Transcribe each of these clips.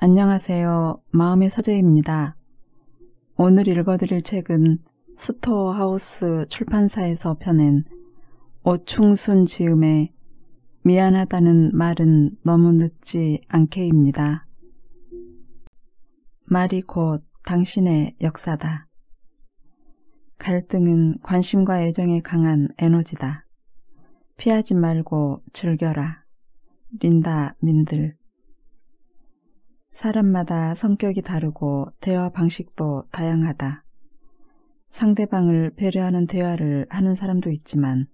안녕하세요. 마음의 서재입니다. 오늘 읽어드릴 책은 스토어하우스 출판사에서 펴낸 오충순 지음의 미안하다는 말은 너무 늦지 않게입니다. 말이 곧 당신의 역사다. 갈등은 관심과 애정에 강한 에너지다. 피하지 말고 즐겨라. 린다 민들 사람마다 성격이 다르고 대화 방식도 다양하다. 상대방을 배려하는 대화를 하는 사람도 있지만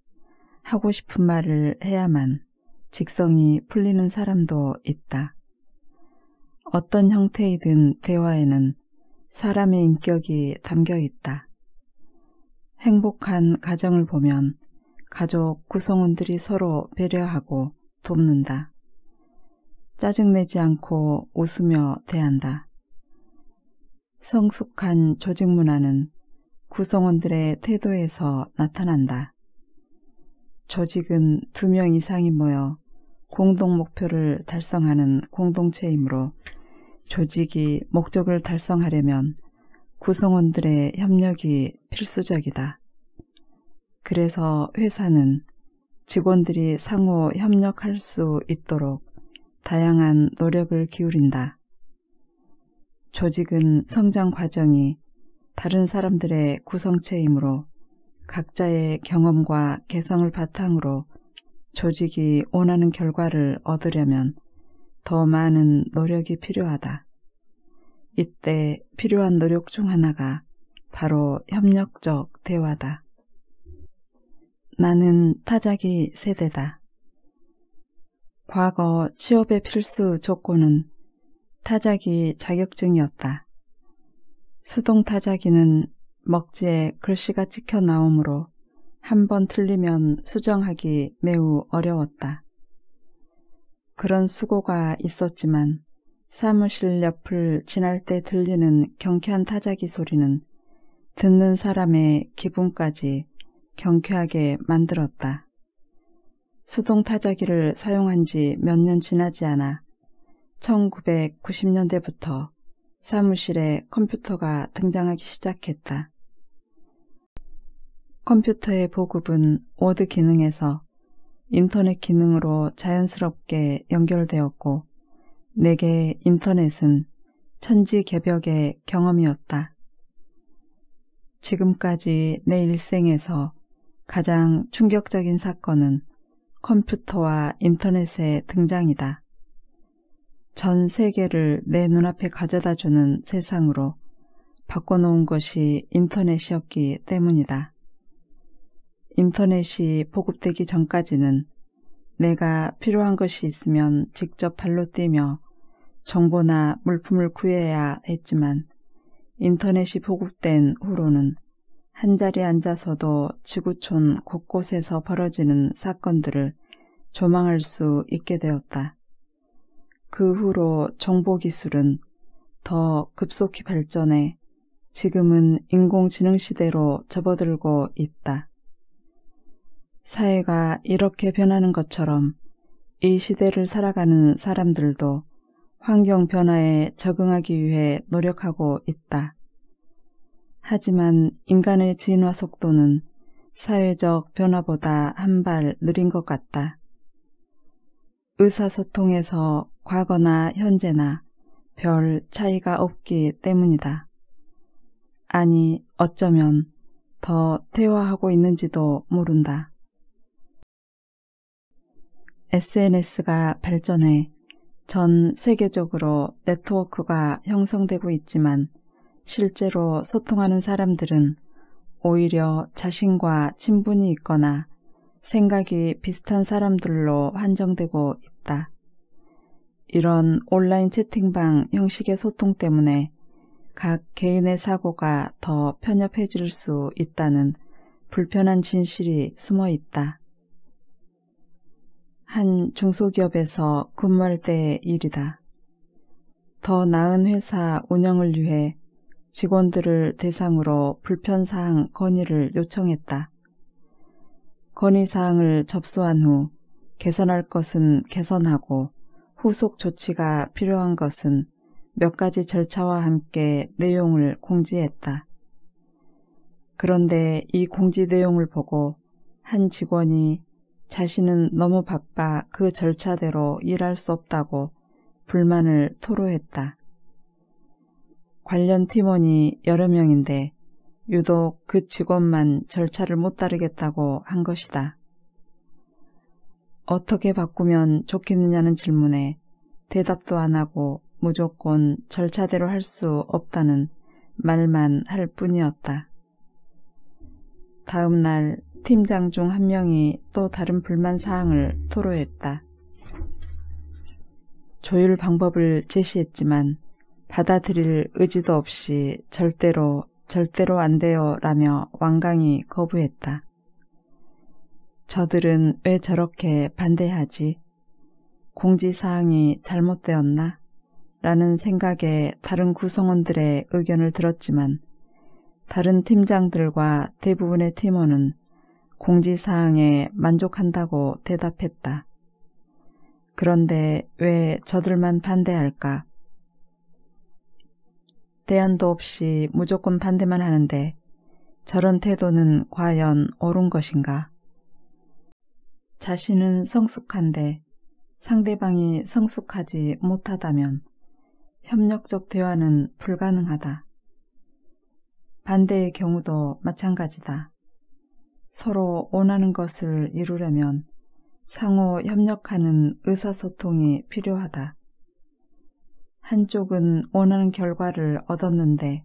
하고 싶은 말을 해야만 직성이 풀리는 사람도 있다. 어떤 형태이든 대화에는 사람의 인격이 담겨 있다. 행복한 가정을 보면 가족 구성원들이 서로 배려하고 돕는다. 짜증내지 않고 웃으며 대한다. 성숙한 조직 문화는 구성원들의 태도에서 나타난다. 조직은 두 명 이상이 모여 공동 목표를 달성하는 공동체이므로 조직이 목적을 달성하려면 구성원들의 협력이 필수적이다. 그래서 회사는 직원들이 상호 협력할 수 있도록 다양한 노력을 기울인다. 조직은 성장 과정이 다른 사람들의 구성체이므로 각자의 경험과 개성을 바탕으로 조직이 원하는 결과를 얻으려면 더 많은 노력이 필요하다. 이때 필요한 노력 중 하나가 바로 협력적 대화다. 나는 타자기 세대다. 과거 취업의 필수 조건은 타자기 자격증이었다. 수동 타자기는 먹지에 글씨가 찍혀 나오므로 한 번 틀리면 수정하기 매우 어려웠다. 그런 수고가 있었지만 사무실 옆을 지날 때 들리는 경쾌한 타자기 소리는 듣는 사람의 기분까지 경쾌하게 만들었다. 수동 타자기를 사용한 지 몇 년 지나지 않아 1990년대부터 사무실에 컴퓨터가 등장하기 시작했다. 컴퓨터의 보급은 워드 기능에서 인터넷 기능으로 자연스럽게 연결되었고, 내게 인터넷은 천지 개벽의 경험이었다. 지금까지 내 일생에서 가장 충격적인 사건은 컴퓨터와 인터넷의 등장이다. 전 세계를 내 눈앞에 가져다 주는 세상으로 바꿔놓은 것이 인터넷이었기 때문이다. 인터넷이 보급되기 전까지는 내가 필요한 것이 있으면 직접 발로 뛰며 정보나 물품을 구해야 했지만 인터넷이 보급된 후로는 한자리에 앉아서도 지구촌 곳곳에서 벌어지는 사건들을 조망할 수 있게 되었다. 그 후로 정보기술은 더 급속히 발전해 지금은 인공지능 시대로 접어들고 있다. 사회가 이렇게 변하는 것처럼 이 시대를 살아가는 사람들도 환경 변화에 적응하기 위해 노력하고 있다. 하지만 인간의 진화 속도는 사회적 변화보다 한 발 느린 것 같다. 의사소통에서 과거나 현재나 별 차이가 없기 때문이다. 아니, 어쩌면 더 대화하고 있는지도 모른다. SNS가 발전해 전 세계적으로 네트워크가 형성되고 있지만 실제로 소통하는 사람들은 오히려 자신과 친분이 있거나 생각이 비슷한 사람들로 한정되고 있다. 이런 온라인 채팅방 형식의 소통 때문에 각 개인의 사고가 더 편협해질 수 있다는 불편한 진실이 숨어 있다. 한 중소기업에서 근무할 때의 일이다. 더 나은 회사 운영을 위해 직원들을 대상으로 불편사항 건의를 요청했다. 건의사항을 접수한 후 개선할 것은 개선하고 후속 조치가 필요한 것은 몇 가지 절차와 함께 내용을 공지했다. 그런데 이 공지 내용을 보고 한 직원이 자신은 너무 바빠 그 절차대로 일할 수 없다고 불만을 토로했다. 관련 팀원이 여러 명인데 유독 그 직원만 절차를 못 따르겠다고 한 것이다. 어떻게 바꾸면 좋겠느냐는 질문에 대답도 안 하고 무조건 절차대로 할 수 없다는 말만 할 뿐이었다. 다음 날 팀장 중 한 명이 또 다른 불만 사항을 토로했다. 조율 방법을 제시했지만 받아들일 의지도 없이 절대로 절대로 안 돼요 라며 완강히 거부했다. 저들은 왜 저렇게 반대하지? 공지사항이 잘못되었나? 라는 생각에 다른 구성원들의 의견을 들었지만 다른 팀장들과 대부분의 팀원은 공지사항에 만족한다고 대답했다. 그런데 왜 저들만 반대할까? 대안도 없이 무조건 반대만 하는데 저런 태도는 과연 옳은 것인가? 자신은 성숙한데 상대방이 성숙하지 못하다면 협력적 대화는 불가능하다. 반대의 경우도 마찬가지다. 서로 원하는 것을 이루려면 상호 협력하는 의사소통이 필요하다. 한쪽은 원하는 결과를 얻었는데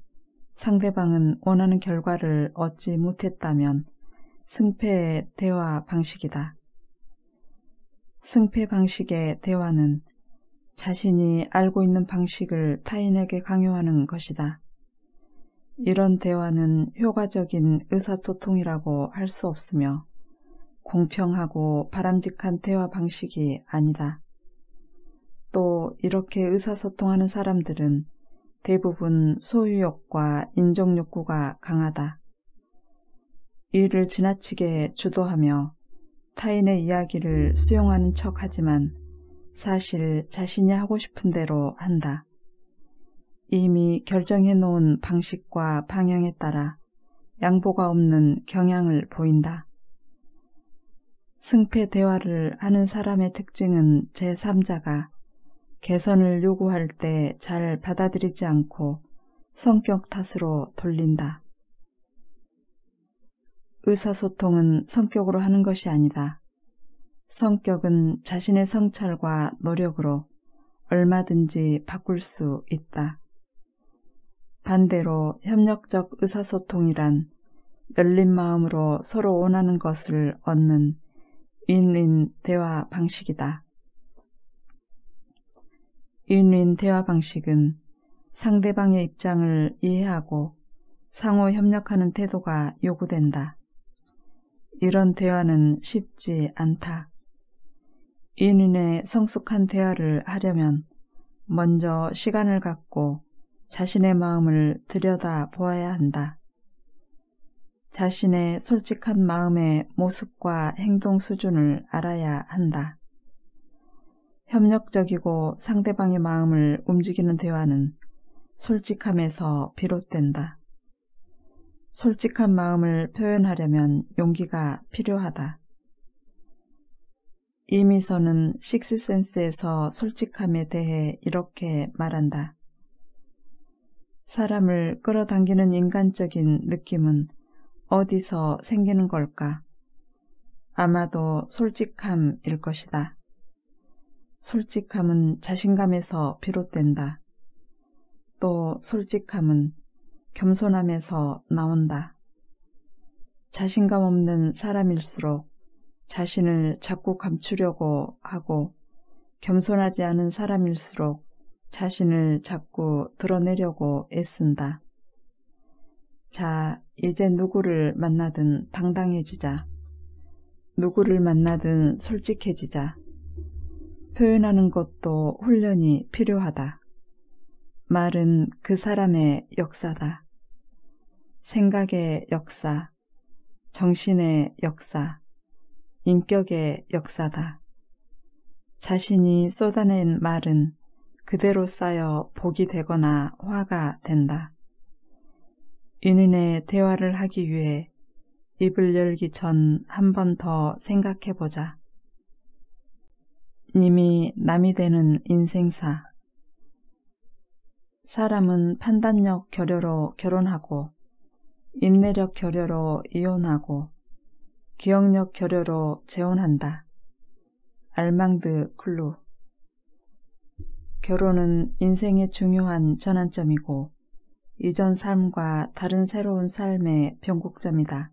상대방은 원하는 결과를 얻지 못했다면 승패의 대화 방식이다. 승패 방식의 대화는 자신이 알고 있는 방식을 타인에게 강요하는 것이다. 이런 대화는 효과적인 의사소통이라고 할 수 없으며 공평하고 바람직한 대화 방식이 아니다. 또 이렇게 의사소통하는 사람들은 대부분 소유욕과 인정욕구가 강하다. 일을 지나치게 주도하며 타인의 이야기를 수용하는 척 하지만 사실 자신이 하고 싶은 대로 한다. 이미 결정해 놓은 방식과 방향에 따라 양보가 없는 경향을 보인다. 승패 대화를 하는 사람의 특징은 제3자가 개선을 요구할 때 잘 받아들이지 않고 성격 탓으로 돌린다. 의사소통은 성격으로 하는 것이 아니다. 성격은 자신의 성찰과 노력으로 얼마든지 바꿀 수 있다. 반대로 협력적 의사소통이란 열린 마음으로 서로 원하는 것을 얻는 윈윈 대화 방식이다. 인윈 대화 방식은 상대방의 입장을 이해하고 상호 협력하는 태도가 요구된다. 이런 대화는 쉽지 않다. 인윈의 성숙한 대화를 하려면 먼저 시간을 갖고 자신의 마음을 들여다 보아야 한다. 자신의 솔직한 마음의 모습과 행동 수준을 알아야 한다. 협력적이고 상대방의 마음을 움직이는 대화는 솔직함에서 비롯된다. 솔직한 마음을 표현하려면 용기가 필요하다. 이미서는 식스센스에서 솔직함에 대해 이렇게 말한다. 사람을 끌어당기는 인간적인 느낌은 어디서 생기는 걸까? 아마도 솔직함일 것이다. 솔직함은 자신감에서 비롯된다. 또 솔직함은 겸손함에서 나온다. 자신감 없는 사람일수록 자신을 자꾸 감추려고 하고 겸손하지 않은 사람일수록 자신을 자꾸 드러내려고 애쓴다. 자, 이제 누구를 만나든 당당해지자. 누구를 만나든 솔직해지자. 표현하는 것도 훈련이 필요하다. 말은 그 사람의 역사다. 생각의 역사, 정신의 역사, 인격의 역사다. 자신이 쏟아낸 말은 그대로 쌓여 복이 되거나 화가 된다. 인인의 대화를 하기 위해 입을 열기 전 한 번 더 생각해 보자. 님이 남이 되는 인생사. 사람은 판단력 결여로 결혼하고, 인내력 결여로 이혼하고, 기억력 결여로 재혼한다. 알망드 클루. 결혼은 인생의 중요한 전환점이고, 이전 삶과 다른 새로운 삶의 변곡점이다.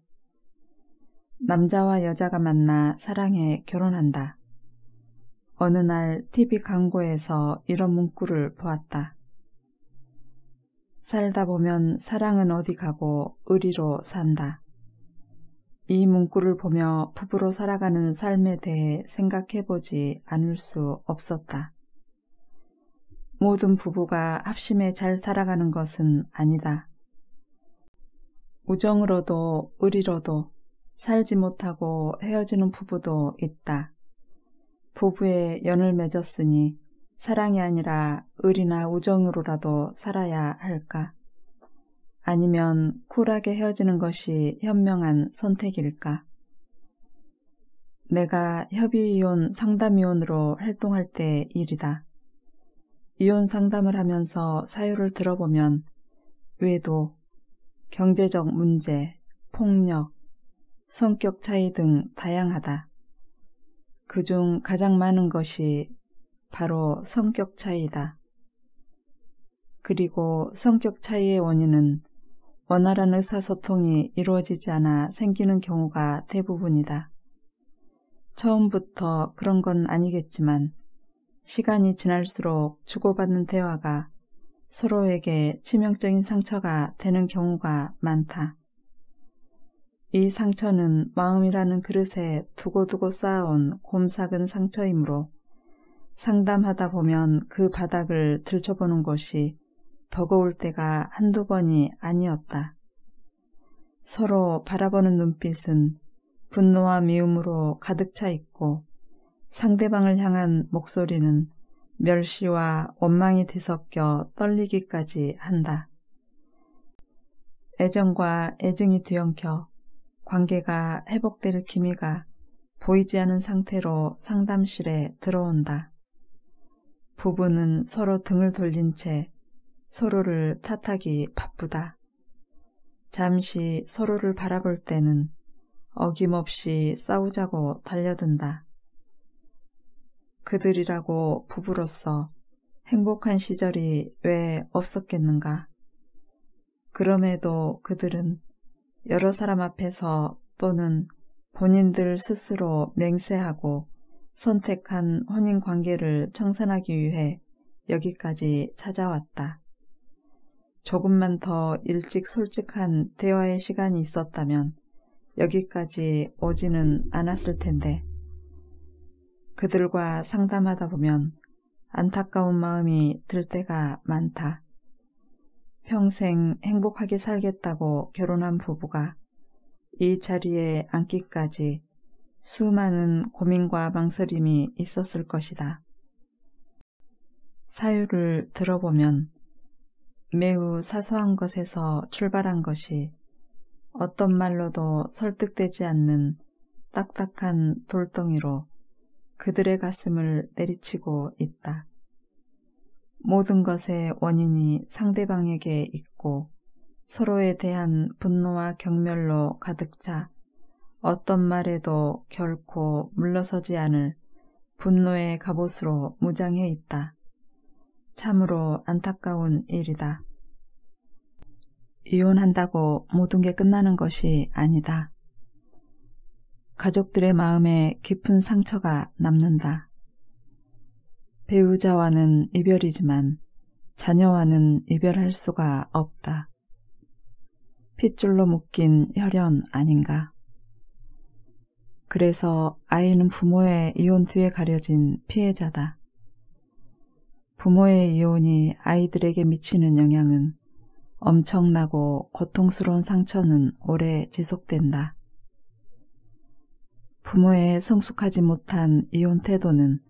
남자와 여자가 만나 사랑해 결혼한다. 어느 날 TV 광고에서 이런 문구를 보았다. 살다 보면 사랑은 어디 가고 의리로 산다. 이 문구를 보며 부부로 살아가는 삶에 대해 생각해보지 않을 수 없었다. 모든 부부가 합심해 잘 살아가는 것은 아니다. 우정으로도 의리로도 살지 못하고 헤어지는 부부도 있다. 부부의 연을 맺었으니 사랑이 아니라 을이나 우정으로라도 살아야 할까? 아니면 쿨하게 헤어지는 것이 현명한 선택일까? 내가 협의이혼 상담위원으로 활동할 때 일이다. 이혼 상담을 하면서 사유를 들어보면 외도, 경제적 문제, 폭력, 성격 차이 등 다양하다. 그중 가장 많은 것이 바로 성격 차이다. 그리고 성격 차이의 원인은 원활한 의사소통이 이루어지지 않아 생기는 경우가 대부분이다. 처음부터 그런 건 아니겠지만 시간이 지날수록 주고받는 대화가 서로에게 치명적인 상처가 되는 경우가 많다. 이 상처는 마음이라는 그릇에 두고두고 쌓아온 곰삭은 상처이므로 상담하다 보면 그 바닥을 들춰보는 것이 버거울 때가 한두 번이 아니었다. 서로 바라보는 눈빛은 분노와 미움으로 가득 차 있고 상대방을 향한 목소리는 멸시와 원망이 뒤섞여 떨리기까지 한다. 애정과 애증이 뒤엉켜 관계가 회복될 기미가 보이지 않은 상태로 상담실에 들어온다. 부부는 서로 등을 돌린 채 서로를 탓하기 바쁘다. 잠시 서로를 바라볼 때는 어김없이 싸우자고 달려든다. 그들이라고 부부로서 행복한 시절이 왜 없었겠는가? 그럼에도 그들은 여러 사람 앞에서 또는 본인들 스스로 맹세하고 선택한 혼인 관계를 청산하기 위해 여기까지 찾아왔다. 조금만 더 일찍 솔직한 대화의 시간이 있었다면 여기까지 오지는 않았을 텐데 그들과 상담하다 보면 안타까운 마음이 들 때가 많다. 평생 행복하게 살겠다고 결혼한 부부가 이 자리에 앉기까지 수많은 고민과 망설임이 있었을 것이다. 사유를 들어보면 매우 사소한 것에서 출발한 것이 어떤 말로도 설득되지 않는 딱딱한 돌덩이로 그들의 가슴을 내리치고 있다. 모든 것의 원인이 상대방에게 있고 서로에 대한 분노와 경멸로 가득 차 어떤 말에도 결코 물러서지 않을 분노의 갑옷으로 무장해 있다. 참으로 안타까운 일이다. 이혼한다고 모든 게 끝나는 것이 아니다. 가족들의 마음에 깊은 상처가 남는다. 배우자와는 이별이지만 자녀와는 이별할 수가 없다. 핏줄로 묶인 혈연 아닌가. 그래서 아이는 부모의 이혼 뒤에 가려진 피해자다. 부모의 이혼이 아이들에게 미치는 영향은 엄청나고 고통스러운 상처는 오래 지속된다. 부모의 성숙하지 못한 이혼 태도는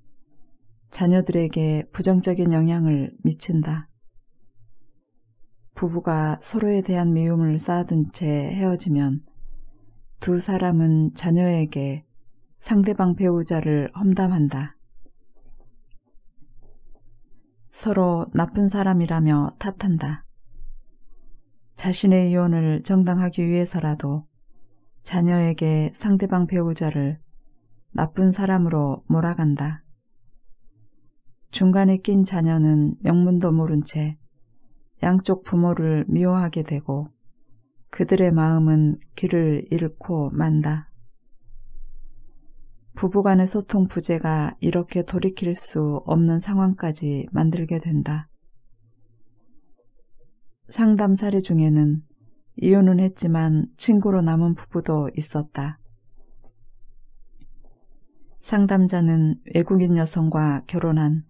자녀들에게 부정적인 영향을 미친다. 부부가 서로에 대한 미움을 쌓아둔 채 헤어지면 두 사람은 자녀에게 상대방 배우자를 험담한다. 서로 나쁜 사람이라며 탓한다. 자신의 이혼을 정당하기 위해서라도 자녀에게 상대방 배우자를 나쁜 사람으로 몰아간다. 중간에 낀 자녀는 영문도 모른 채 양쪽 부모를 미워하게 되고 그들의 마음은 길을 잃고 만다. 부부간의 소통 부재가 이렇게 돌이킬 수 없는 상황까지 만들게 된다. 상담 사례 중에는 이혼은 했지만 친구로 남은 부부도 있었다. 상담자는 외국인 여성과 결혼한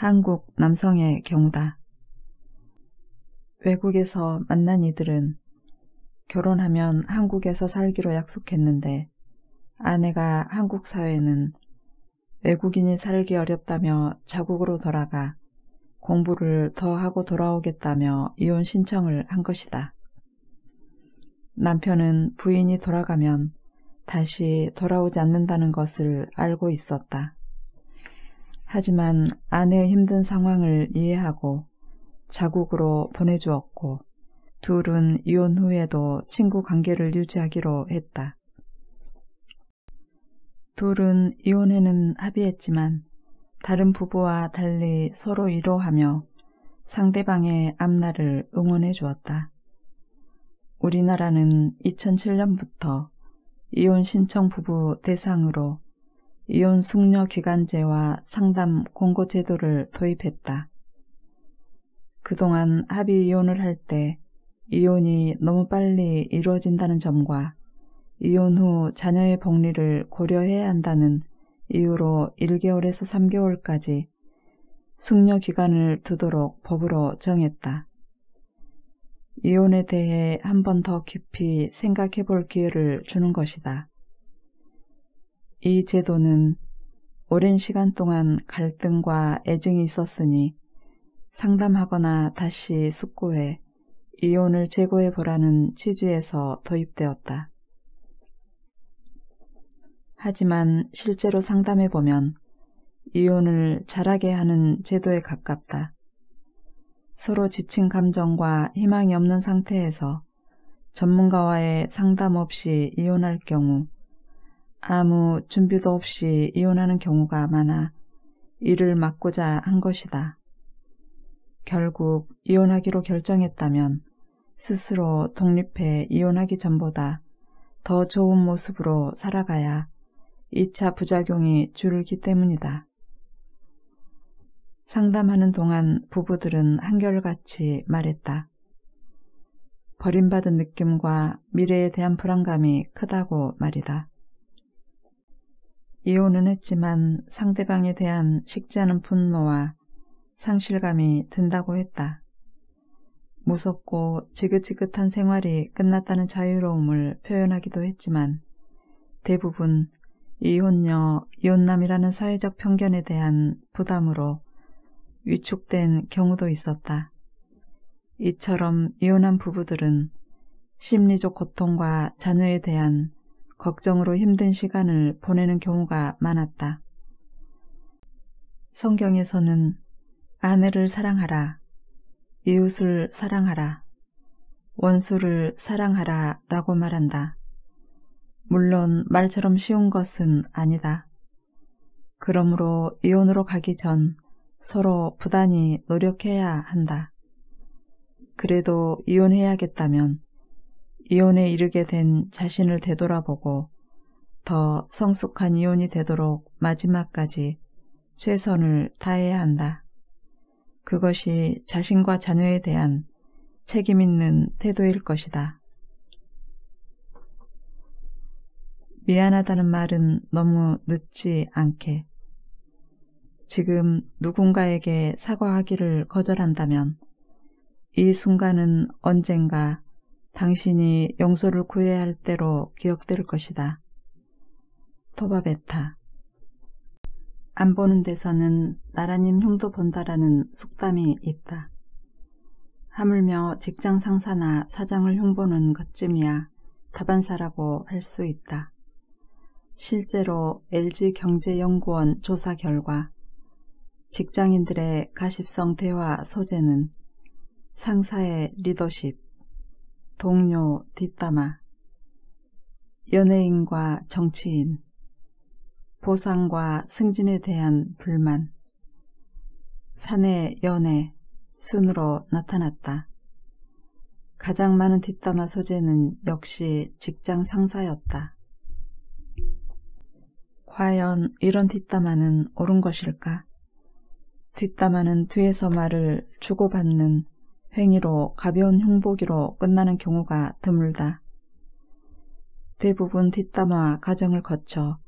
한국 남성의 경우다. 외국에서 만난 이들은 결혼하면 한국에서 살기로 약속했는데 아내가 한국 사회는 외국인이 살기 어렵다며 자국으로 돌아가 공부를 더 하고 돌아오겠다며 이혼 신청을 한 것이다. 남편은 부인이 돌아가면 다시 돌아오지 않는다는 것을 알고 있었다. 하지만 아내의 힘든 상황을 이해하고 자국으로 보내주었고 둘은 이혼 후에도 친구 관계를 유지하기로 했다. 둘은 이혼에는 합의했지만 다른 부부와 달리 서로 위로하며 상대방의 앞날을 응원해 주었다. 우리나라는 2007년부터 이혼 신청 부부 대상으로 이혼 숙려 기간제와 상담 공고 제도를 도입했다. 그동안 합의 이혼을 할 때 이혼이 너무 빨리 이루어진다는 점과 이혼 후 자녀의 복리를 고려해야 한다는 이유로 1개월에서 3개월까지 숙려 기간을 두도록 법으로 정했다. 이혼에 대해 한 번 더 깊이 생각해 볼 기회를 주는 것이다. 이 제도는 오랜 시간 동안 갈등과 애증이 있었으니 상담하거나 다시 숙고해 이혼을 제고해 보라는 취지에서 도입되었다. 하지만 실제로 상담해 보면 이혼을 잘하게 하는 제도에 가깝다. 서로 지친 감정과 희망이 없는 상태에서 전문가와의 상담 없이 이혼할 경우 아무 준비도 없이 이혼하는 경우가 많아 이를 막고자 한 것이다. 결국 이혼하기로 결정했다면 스스로 독립해 이혼하기 전보다 더 좋은 모습으로 살아가야 2차 부작용이 줄기 때문이다. 상담하는 동안 부부들은 한결같이 말했다. 버림받은 느낌과 미래에 대한 불안감이 크다고 말이다. 이혼은 했지만 상대방에 대한 식지 않은 분노와 상실감이 든다고 했다. 무섭고 지긋지긋한 생활이 끝났다는 자유로움을 표현하기도 했지만 대부분 이혼녀, 이혼남이라는 사회적 편견에 대한 부담으로 위축된 경우도 있었다. 이처럼 이혼한 부부들은 심리적 고통과 자녀에 대한 걱정으로 힘든 시간을 보내는 경우가 많았다. 성경에서는 아내를 사랑하라, 이웃을 사랑하라, 원수를 사랑하라 라고 말한다. 물론 말처럼 쉬운 것은 아니다. 그러므로 이혼으로 가기 전 서로 부단히 노력해야 한다. 그래도 이혼해야겠다면 이혼에 이르게 된 자신을 되돌아보고 더 성숙한 이혼이 되도록 마지막까지 최선을 다해야 한다. 그것이 자신과 자녀에 대한 책임 있는 태도일 것이다. 미안하다는 말은 너무 늦지 않게 지금 누군가에게 사과하기를 거절한다면 이 순간은 언젠가 당신이 용서를 구해야 할 때로 기억될 것이다. 토바베타 안 보는 데서는 나라님 흉도 본다라는 속담이 있다. 하물며 직장 상사나 사장을 흉보는 것쯤이야 다반사라고 할 수 있다. 실제로 LG경제연구원 조사 결과 직장인들의 가십성 대화 소재는 상사의 리더십, 동료 뒷담화 연예인과 정치인 보상과 승진에 대한 불만 사내 연애 순으로 나타났다. 가장 많은 뒷담화 소재는 역시 직장 상사였다. 과연 이런 뒷담화는 옳은 것일까? 뒷담화는 뒤에서 말을 주고받는 행위로 가벼운 흉보기로 끝나는 경우가 드물다. 대부분 뒷담화 과정을 거쳐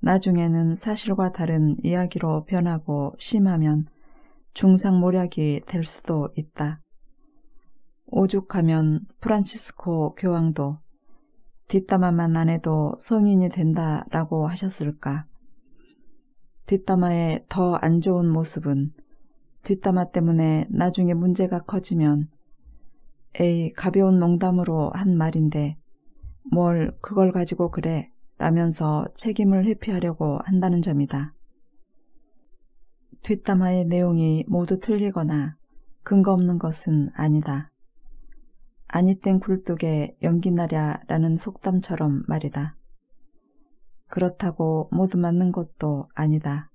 나중에는 사실과 다른 이야기로 변하고 심하면 중상모략이 될 수도 있다. 오죽하면 프란치스코 교황도 뒷담화만 안 해도 성인이 된다라고 하셨을까. 뒷담화의 더 안 좋은 모습은 뒷담화 때문에 나중에 문제가 커지면 에이 가벼운 농담으로 한 말인데 뭘 그걸 가지고 그래 라면서 책임을 회피하려고 한다는 점이다. 뒷담화의 내용이 모두 틀리거나 근거 없는 것은 아니다. 아니 땐 굴뚝에 연기나랴 라는 속담처럼 말이다. 그렇다고 모두 맞는 것도 아니다.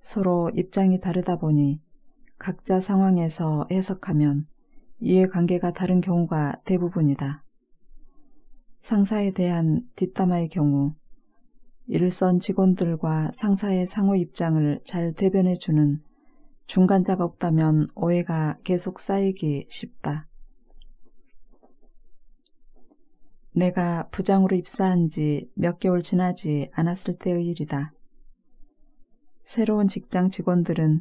서로 입장이 다르다 보니 각자 상황에서 해석하면 이해관계가 다른 경우가 대부분이다. 상사에 대한 뒷담화의 경우 일선 직원들과 상사의 상호 입장을 잘 대변해 주는 중간자가 없다면 오해가 계속 쌓이기 쉽다. 내가 부장으로 입사한 지 몇 개월 지나지 않았을 때의 일이다. 새로운 직장 직원들은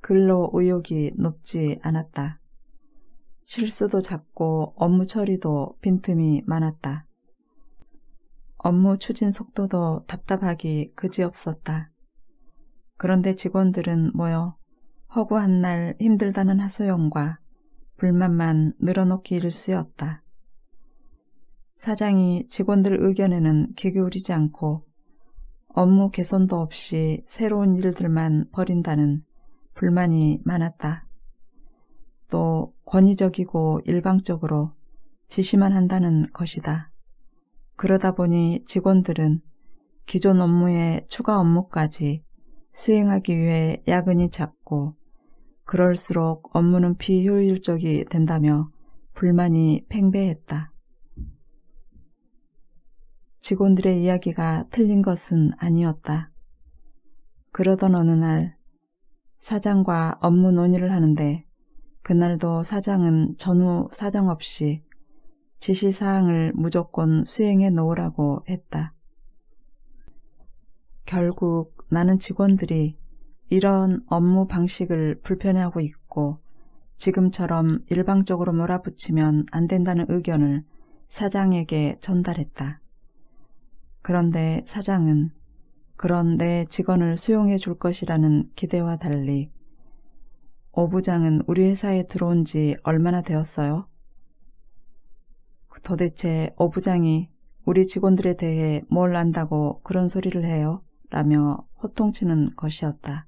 근로 의욕이 높지 않았다. 실수도 작고 업무 처리도 빈틈이 많았다. 업무 추진 속도도 답답하기 그지없었다. 그런데 직원들은 모여 허구한 날 힘들다는 하소연과 불만만 늘어놓기 일쑤였다. 사장이 직원들 의견에는 귀 기울이지 않고 업무 개선도 없이 새로운 일들만 벌인다는 불만이 많았다. 또 권위적이고 일방적으로 지시만 한다는 것이다. 그러다 보니 직원들은 기존 업무에 추가 업무까지 수행하기 위해 야근이 잦고 그럴수록 업무는 비효율적이 된다며 불만이 팽배했다. 직원들의 이야기가 틀린 것은 아니었다. 그러던 어느 날 사장과 업무 논의를 하는데 그날도 사장은 전후 사정 없이 지시사항을 무조건 수행해 놓으라고 했다. 결국 나는 직원들이 이런 업무 방식을 불편해하고 있고 지금처럼 일방적으로 몰아붙이면 안 된다는 의견을 사장에게 전달했다. 그런데 사장은 그런 내 직원을 수용해 줄 것이라는 기대와 달리 오 부장은 우리 회사에 들어온 지 얼마나 되었어요? 도대체 오 부장이 우리 직원들에 대해 뭘 안다고 그런 소리를 해요? 라며 호통치는 것이었다.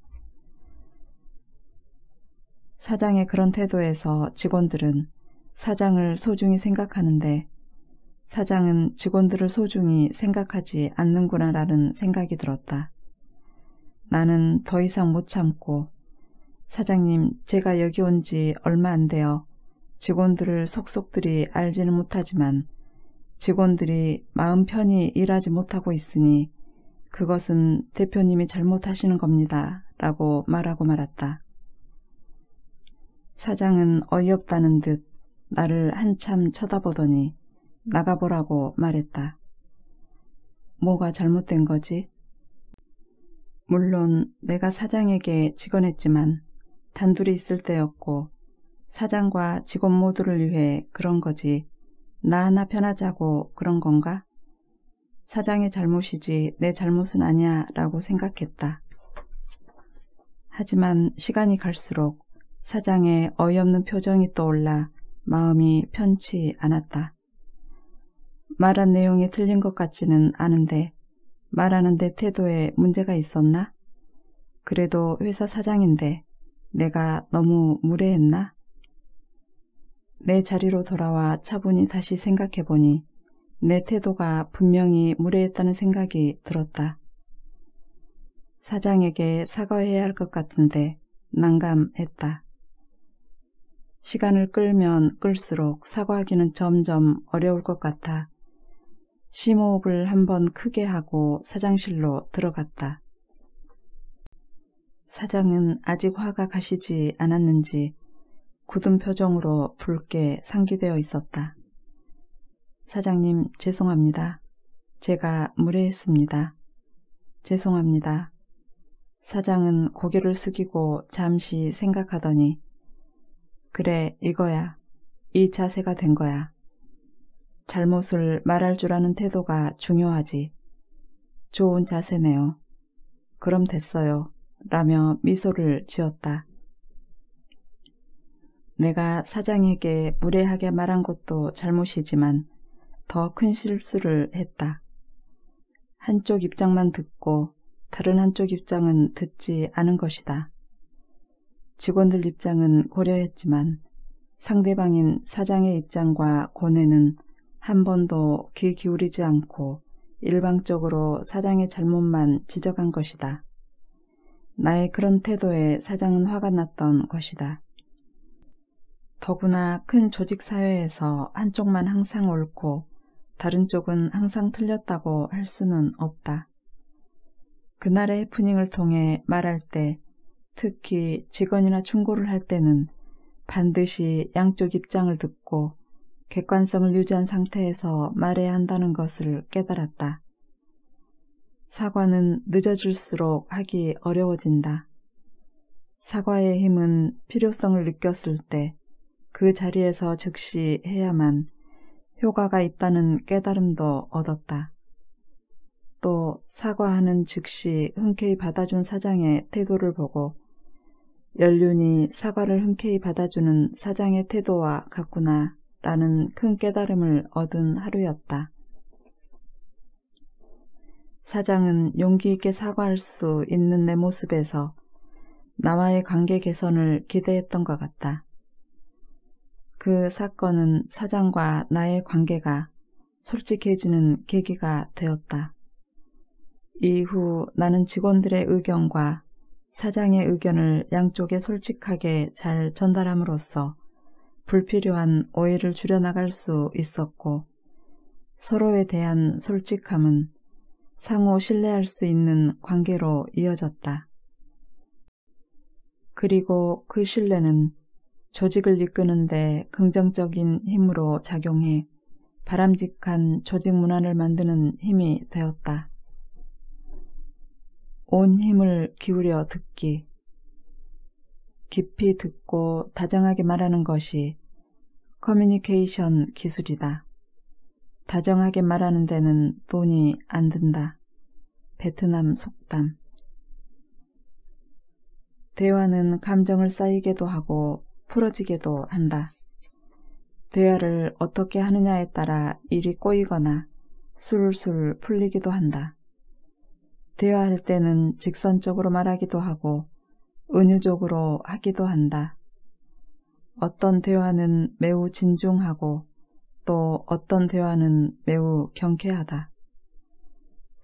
사장의 그런 태도에서 직원들은 사장을 소중히 생각하는데 사장은 직원들을 소중히 생각하지 않는구나라는 생각이 들었다. 나는 더 이상 못 참고 사장님 제가 여기 온 지 얼마 안 되어 직원들을 속속들이 알지는 못하지만 직원들이 마음 편히 일하지 못하고 있으니 그것은 대표님이 잘못하시는 겁니다. 라고 말하고 말았다. 사장은 어이없다는 듯 나를 한참 쳐다보더니 나가보라고 말했다. 뭐가 잘못된 거지? 물론 내가 사장에게 직언했지만 단둘이 있을 때였고 사장과 직원 모두를 위해 그런 거지 나 하나 편하자고 그런 건가? 사장의 잘못이지 내 잘못은 아니야 라고 생각했다. 하지만 시간이 갈수록 사장의 어이없는 표정이 떠올라 마음이 편치 않았다. 말한 내용이 틀린 것 같지는 않은데 말하는 데 태도에 문제가 있었나? 그래도 회사 사장인데 내가 너무 무례했나? 내 자리로 돌아와 차분히 다시 생각해보니 내 태도가 분명히 무례했다는 생각이 들었다. 사장에게 사과해야 할 것 같은데 난감했다. 시간을 끌면 끌수록 사과하기는 점점 어려울 것 같아 심호흡을 한번 크게 하고 사장실로 들어갔다. 사장은 아직 화가 가시지 않았는지 굳은 표정으로 붉게 상기되어 있었다. 사장님, 죄송합니다. 제가 무례했습니다. 죄송합니다. 사장은 고개를 숙이고 잠시 생각하더니, 그래, 이거야. 이 자세가 된 거야. 잘못을 말할 줄 아는 태도가 중요하지. 좋은 자세네요. 그럼 됐어요. 라며 미소를 지었다. 내가 사장에게 무례하게 말한 것도 잘못이지만 더 큰 실수를 했다. 한쪽 입장만 듣고 다른 한쪽 입장은 듣지 않은 것이다. 직원들 입장은 고려했지만 상대방인 사장의 입장과 고뇌는 한 번도 귀 기울이지 않고 일방적으로 사장의 잘못만 지적한 것이다. 나의 그런 태도에 사장은 화가 났던 것이다. 더구나 큰 조직 사회에서 한쪽만 항상 옳고 다른 쪽은 항상 틀렸다고 할 수는 없다. 그날의 해프닝을 통해 말할 때 특히 직원이나 충고를 할 때는 반드시 양쪽 입장을 듣고 객관성을 유지한 상태에서 말해야 한다는 것을 깨달았다. 사과는 늦어질수록 하기 어려워진다. 사과의 힘은 필요성을 느꼈을 때 그 자리에서 즉시 해야만 효과가 있다는 깨달음도 얻었다. 또 사과하는 즉시 흔쾌히 받아준 사장의 태도를 보고 연륜이 사과를 흔쾌히 받아주는 사장의 태도와 같구나 라는 큰 깨달음을 얻은 하루였다. 사장은 용기 있게 사과할 수 있는 내 모습에서 나와의 관계 개선을 기대했던 것 같다. 그 사건은 사장과 나의 관계가 솔직해지는 계기가 되었다. 이후 나는 직원들의 의견과 사장의 의견을 양쪽에 솔직하게 잘 전달함으로써 불필요한 오해를 줄여나갈 수 있었고 서로에 대한 솔직함은 상호 신뢰할 수 있는 관계로 이어졌다. 그리고 그 신뢰는 조직을 이끄는데 긍정적인 힘으로 작용해 바람직한 조직 문화를 만드는 힘이 되었다. 온 힘을 기울여 듣기. 깊이 듣고 다정하게 말하는 것이 커뮤니케이션 기술이다. 다정하게 말하는 데는 돈이 안 든다. 베트남 속담. 대화는 감정을 쌓이게도 하고 풀어지게도 한다. 대화를 어떻게 하느냐에 따라 일이 꼬이거나 술술 풀리기도 한다. 대화할 때는 직선적으로 말하기도 하고 은유적으로 하기도 한다. 어떤 대화는 매우 진중하고 또 어떤 대화는 매우 경쾌하다.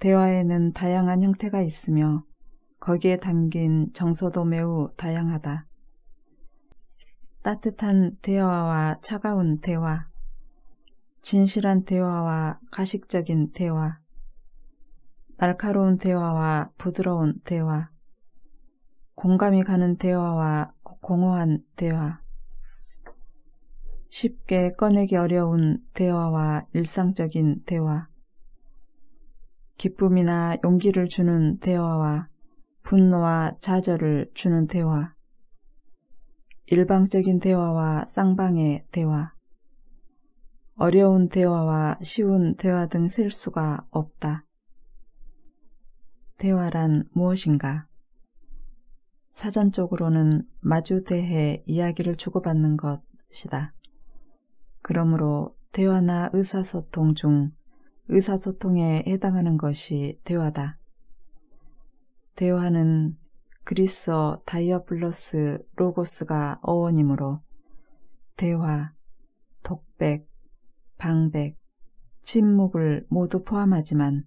대화에는 다양한 형태가 있으며 거기에 담긴 정서도 매우 다양하다. 따뜻한 대화와 차가운 대화, 진실한 대화와 가식적인 대화, 날카로운 대화와 부드러운 대화, 공감이 가는 대화와 공허한 대화, 쉽게 꺼내기 어려운 대화와 일상적인 대화, 기쁨이나 용기를 주는 대화와 분노와 좌절을 주는 대화, 일방적인 대화와 쌍방의 대화, 어려운 대화와 쉬운 대화 등 셀 수가 없다. 대화란 무엇인가? 사전적으로는 마주대해 이야기를 주고받는 것이다. 그러므로 대화나 의사소통 중 의사소통에 해당하는 것이 대화다. 대화는 그리스어 다이어 플러스 로고스가 어원이므로 대화, 독백, 방백, 침묵을 모두 포함하지만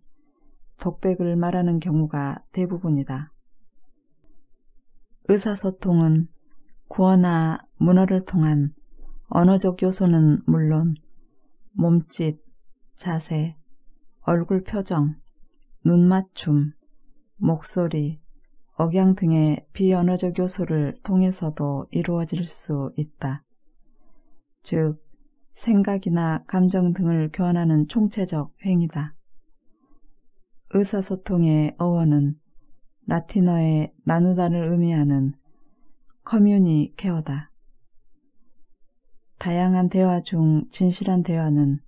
독백을 말하는 경우가 대부분이다. 의사소통은 구어나 문어를 통한 언어적 요소는 물론 몸짓, 자세, 얼굴 표정, 눈맞춤, 목소리, 억양 등의 비언어적 요소를 통해서도 이루어질 수 있다. 즉, 생각이나 감정 등을 교환하는 총체적 행위다. 의사소통의 어원은 라틴어의 나누다를 의미하는 커뮤니케어다. 다양한 대화 중 진실한 대화는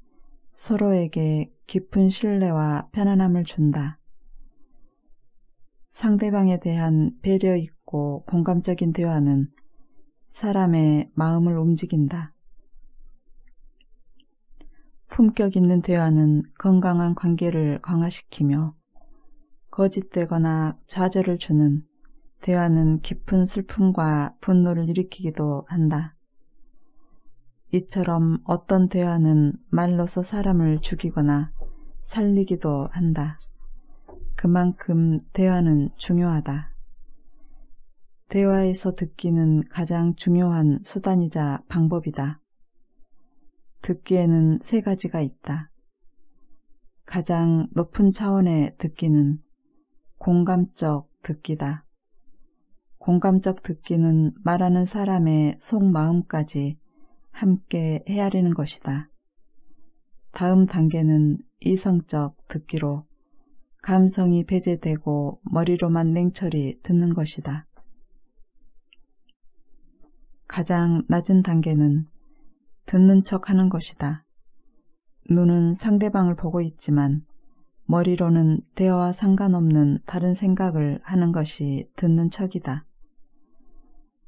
서로에게 깊은 신뢰와 편안함을 준다. 상대방에 대한 배려 있고 공감적인 대화는 사람의 마음을 움직인다. 품격 있는 대화는 건강한 관계를 강화시키며 거짓되거나 좌절을 주는 대화는 깊은 슬픔과 분노를 일으키기도 한다. 이처럼 어떤 대화는 말로서 사람을 죽이거나 살리기도 한다. 그만큼 대화는 중요하다. 대화에서 듣기는 가장 중요한 수단이자 방법이다. 듣기에는 세 가지가 있다. 가장 높은 차원의 듣기는 공감적 듣기다. 공감적 듣기는 말하는 사람의 속마음까지 함께 헤아리는 것이다. 다음 단계는 이성적 듣기로 감성이 배제되고 머리로만 냉철히 듣는 것이다. 가장 낮은 단계는 듣는 척 하는 것이다. 눈은 상대방을 보고 있지만 머리로는 대화와 상관없는 다른 생각을 하는 것이 듣는 척이다.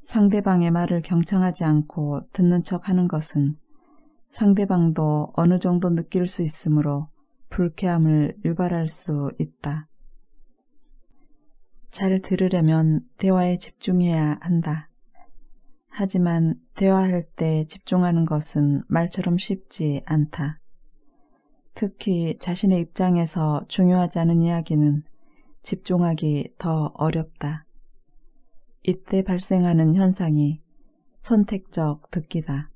상대방의 말을 경청하지 않고 듣는 척 하는 것은 상대방도 어느 정도 느낄 수 있으므로 불쾌함을 유발할 수 있다. 잘 들으려면 대화에 집중해야 한다. 하지만 대화할 때 집중하는 것은 말처럼 쉽지 않다. 특히 자신의 입장에서 중요하지 않은 이야기는 집중하기 더 어렵다. 이때 발생하는 현상이 선택적 듣기다.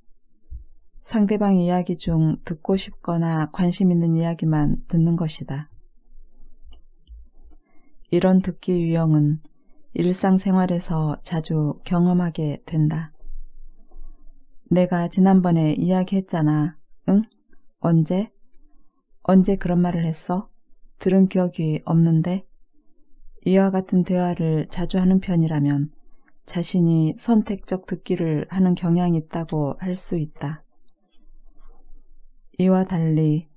상대방 이야기 중 듣고 싶거나 관심 있는 이야기만 듣는 것이다. 이런 듣기 유형은 일상생활에서 자주 경험하게 된다. 내가 지난번에 이야기했잖아. 응? 언제? 언제 그런 말을 했어? 들은 기억이 없는데? 이와 같은 대화를 자주 하는 편이라면 자신이 선택적 듣기를 하는 경향이 있다고 할 수 있다. 이와 달리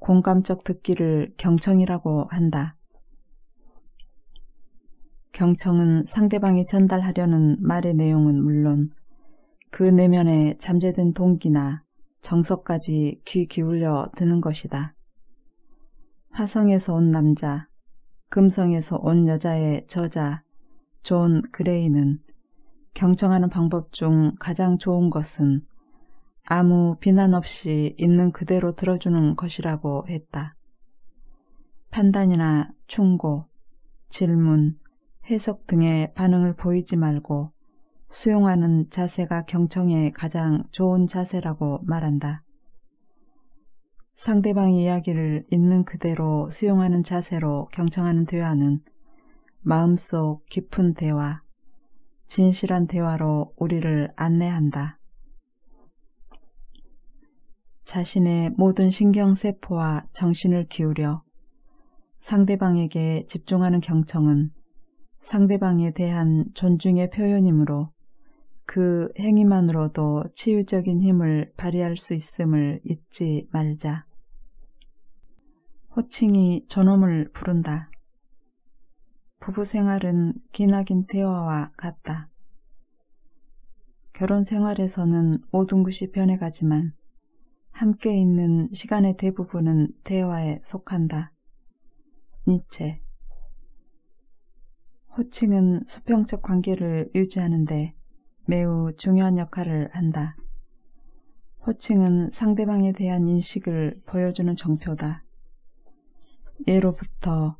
공감적 듣기를 경청이라고 한다. 경청은 상대방이 전달하려는 말의 내용은 물론 그 내면에 잠재된 동기나 정서까지 귀 기울여 드는 것이다. 화성에서 온 남자, 금성에서 온 여자의 저자 존 그레이는 경청하는 방법 중 가장 좋은 것은 아무 비난 없이 있는 그대로 들어주는 것이라고 했다. 판단이나 충고, 질문, 해석 등의 반응을 보이지 말고 수용하는 자세가 경청에 가장 좋은 자세라고 말한다. 상대방 이야기를 있는 그대로 수용하는 자세로 경청하는 대화는 마음속 깊은 대화, 진실한 대화로 우리를 안내한다. 자신의 모든 신경세포와 정신을 기울여 상대방에게 집중하는 경청은 상대방에 대한 존중의 표현이므로 그 행위만으로도 치유적인 힘을 발휘할 수 있음을 잊지 말자. 호칭이 존엄을 부른다. 부부 생활은 기나긴 대화와 같다. 결혼 생활에서는 오둥굿이 변해가지만 함께 있는 시간의 대부분은 대화에 속한다. 니체 호칭은 수평적 관계를 유지하는데 매우 중요한 역할을 한다. 호칭은 상대방에 대한 인식을 보여주는 정표다. 예로부터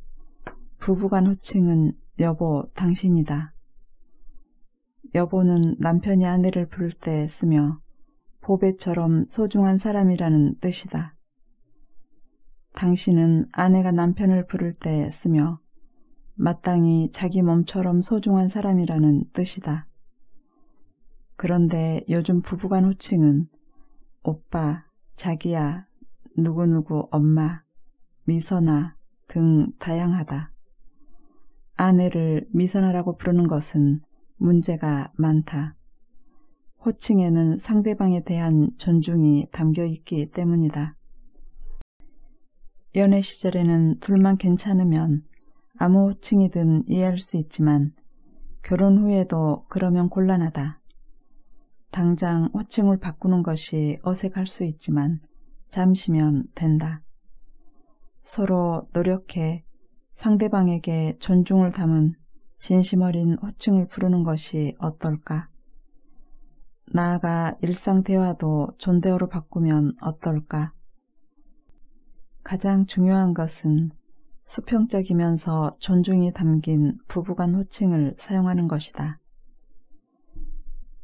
부부간 호칭은 여보, 당신이다. 여보는 남편이 아내를 부를 때 쓰며 보배처럼 소중한 사람이라는 뜻이다. 당신은 아내가 남편을 부를 때 쓰며 마땅히 자기 몸처럼 소중한 사람이라는 뜻이다. 그런데 요즘 부부간 호칭은 오빠, 자기야, 누구누구 엄마, 미선아 등 다양하다. 아내를 미선하라고 부르는 것은 문제가 많다. 호칭에는 상대방에 대한 존중이 담겨 있기 때문이다. 연애 시절에는 둘만 괜찮으면 아무 호칭이든 이해할 수 있지만 결혼 후에도 그러면 곤란하다. 당장 호칭을 바꾸는 것이 어색할 수 있지만 잠시면 된다. 서로 노력해 상대방에게 존중을 담은 진심 어린 호칭을 부르는 것이 어떨까? 나아가 일상 대화도 존대어로 바꾸면 어떨까? 가장 중요한 것은 수평적이면서 존중이 담긴 부부간 호칭을 사용하는 것이다.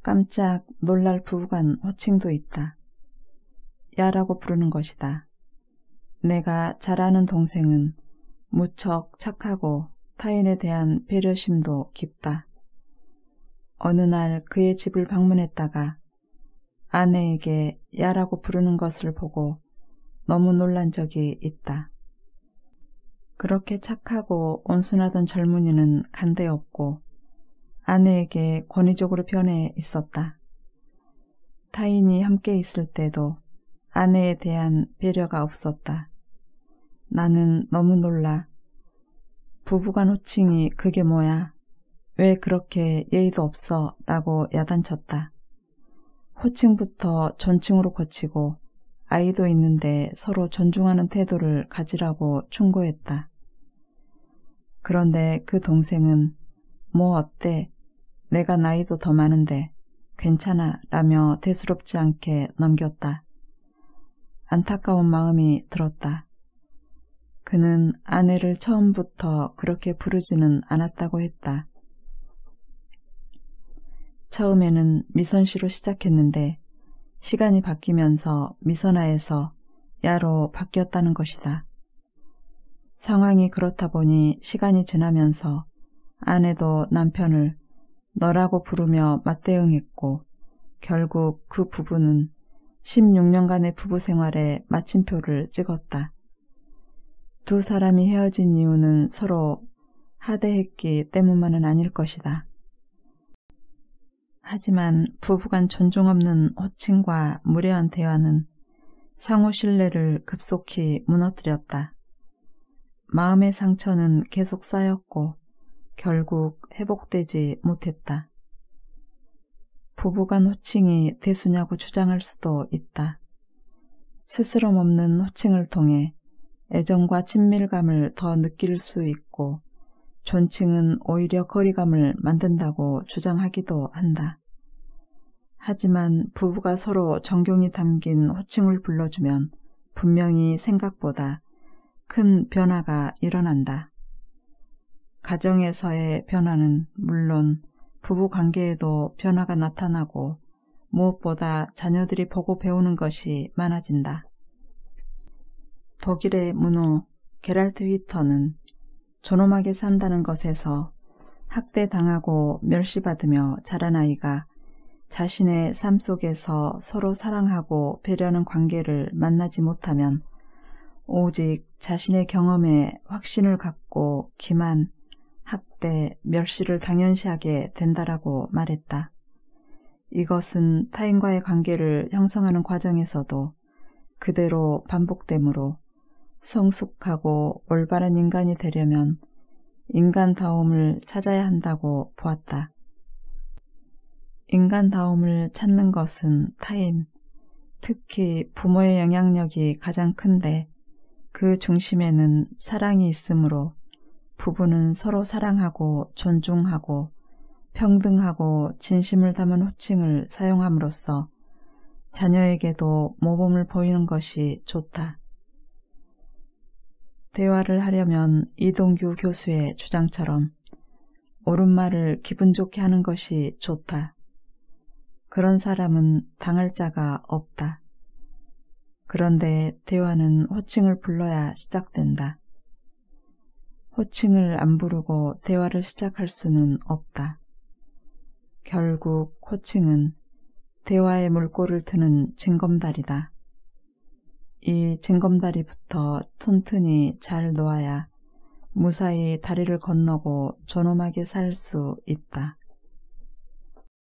깜짝 놀랄 부부간 호칭도 있다. 야라고 부르는 것이다. 내가 잘 아는 동생은 무척 착하고 타인에 대한 배려심도 깊다. 어느 날 그의 집을 방문했다가 아내에게 야라고 부르는 것을 보고 너무 놀란 적이 있다. 그렇게 착하고 온순하던 젊은이는 간대 없고 아내에게 권위적으로 변해 있었다. 타인이 함께 있을 때도 아내에 대한 배려가 없었다. 나는 너무 놀라. 부부간 호칭이 그게 뭐야? 왜 그렇게 예의도 없어? 라고 야단쳤다. 호칭부터 존칭으로 고치고 아이도 있는데 서로 존중하는 태도를 가지라고 충고했다. 그런데 그 동생은 뭐 어때? 내가 나이도 더 많은데 괜찮아 라며 대수롭지 않게 넘겼다. 안타까운 마음이 들었다. 그는 아내를 처음부터 그렇게 부르지는 않았다고 했다. 처음에는 미선씨로 시작했는데 시간이 바뀌면서 미선아에서 야로 바뀌었다는 것이다. 상황이 그렇다 보니 시간이 지나면서 아내도 남편을 너라고 부르며 맞대응했고 결국 그 부부는 16년간의 부부 생활에 마침표를 찍었다. 두 사람이 헤어진 이유는 서로 하대했기 때문만은 아닐 것이다. 하지만 부부간 존중 없는 호칭과 무례한 대화는 상호 신뢰를 급속히 무너뜨렸다. 마음의 상처는 계속 쌓였고 결국 회복되지 못했다. 부부간 호칭이 대수냐고 주장할 수도 있다. 스스럼 없는 호칭을 통해 애정과 친밀감을 더 느낄 수 있고 존칭은 오히려 거리감을 만든다고 주장하기도 한다. 하지만 부부가 서로 정경이 담긴 호칭을 불러주면 분명히 생각보다 큰 변화가 일어난다. 가정에서의 변화는 물론 부부 관계에도 변화가 나타나고 무엇보다 자녀들이 보고 배우는 것이 많아진다. 독일의 문호 게랄트 휘터는 존엄하게 산다는 것에서 학대당하고 멸시받으며 자란 아이가 자신의 삶 속에서 서로 사랑하고 배려하는 관계를 만나지 못하면 오직 자신의 경험에 확신을 갖고 기만, 학대, 멸시를 당연시하게 된다라고 말했다. 이것은 타인과의 관계를 형성하는 과정에서도 그대로 반복되므로 성숙하고 올바른 인간이 되려면 인간다움을 찾아야 한다고 보았다. 인간다움을 찾는 것은 타인, 특히 부모의 영향력이 가장 큰데 그 중심에는 사랑이 있으므로 부부는 서로 사랑하고 존중하고 평등하고 진심을 담은 호칭을 사용함으로써 자녀에게도 모범을 보이는 것이 좋다. 대화를 하려면 이동규 교수의 주장처럼 오른말을 기분 좋게 하는 것이 좋다. 그런 사람은 당할 자가 없다. 그런데 대화는 호칭을 불러야 시작된다. 호칭을 안 부르고 대화를 시작할 수는 없다. 결국 호칭은 대화의 물꼬를 트는 징검다리다. 이 징검다리부터 튼튼히 잘 놓아야 무사히 다리를 건너고 존엄하게 살 수 있다.